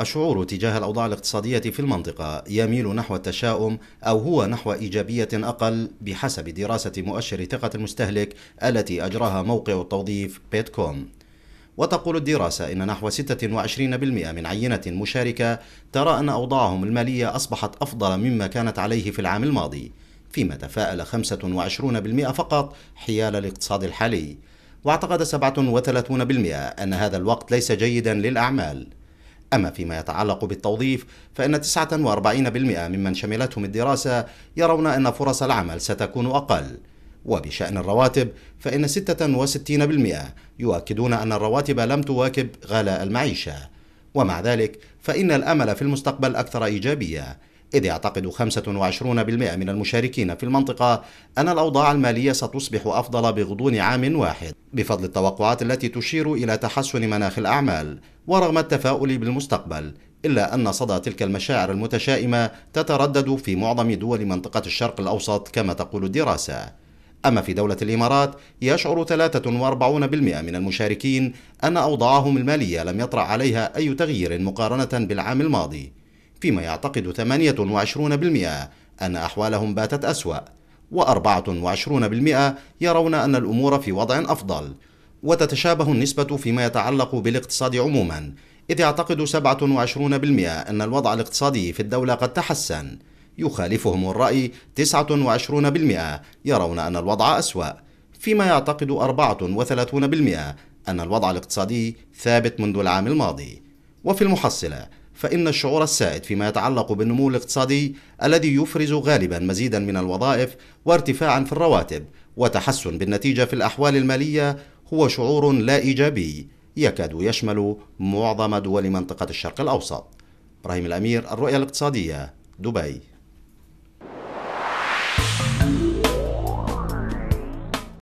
الشعور تجاه الأوضاع الاقتصادية في المنطقة يميل نحو التشاؤم أو هو نحو إيجابية أقل بحسب دراسة مؤشر ثقة المستهلك التي أجراها موقع التوظيف بيتكوم وتقول الدراسة إن نحو 26% من عينة مشاركة ترى أن أوضاعهم المالية أصبحت أفضل مما كانت عليه في العام الماضي فيما تفاءل 25% فقط حيال الاقتصاد الحالي واعتقد 37% أن هذا الوقت ليس جيدا للأعمال أما فيما يتعلق بالتوظيف فإن 49% ممن شملتهم الدراسة يرون أن فرص العمل ستكون أقل وبشأن الرواتب فإن 66% يؤكدون أن الرواتب لم تواكب غلاء المعيشة ومع ذلك فإن الأمل في المستقبل أكثر إيجابية إذ يعتقد 25% من المشاركين في المنطقة أن الأوضاع المالية ستصبح أفضل بغضون عام واحد بفضل التوقعات التي تشير إلى تحسن مناخ الأعمال ورغم التفاؤل بالمستقبل إلا أن صدى تلك المشاعر المتشائمة تتردد في معظم دول منطقة الشرق الأوسط كما تقول الدراسة أما في دولة الإمارات يشعر 43% من المشاركين أن أوضاعهم المالية لم يطرأ عليها أي تغيير مقارنة بالعام الماضي فيما يعتقد 28% أن أحوالهم باتت أسوأ و24% يرون أن الأمور في وضع أفضل وتتشابه النسبة فيما يتعلق بالاقتصاد عموما إذ يعتقد 27% أن الوضع الاقتصادي في الدولة قد تحسن يخالفهم الرأي 29% يرون أن الوضع أسوأ فيما يعتقد 34% أن الوضع الاقتصادي ثابت منذ العام الماضي وفي المحصلة فإن الشعور السائد فيما يتعلق بالنمو الاقتصادي الذي يفرز غالبا مزيدا من الوظائف وارتفاعا في الرواتب وتحسن بالنتيجة في الأحوال المالية هو شعور لا إيجابي يكاد يشمل معظم دول منطقة الشرق الأوسط إبراهيم الأمير الرؤية الاقتصادية دبي